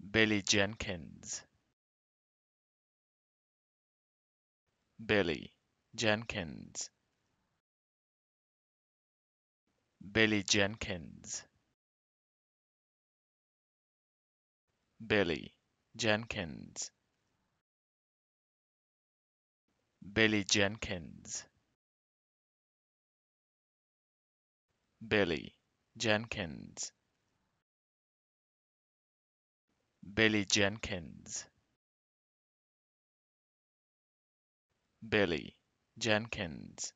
Billy Jenkins Billy Jenkins Billy Jenkins Billy Jenkins Billy Jenkins Billy Jenkins Billy Jenkins Billy Jenkins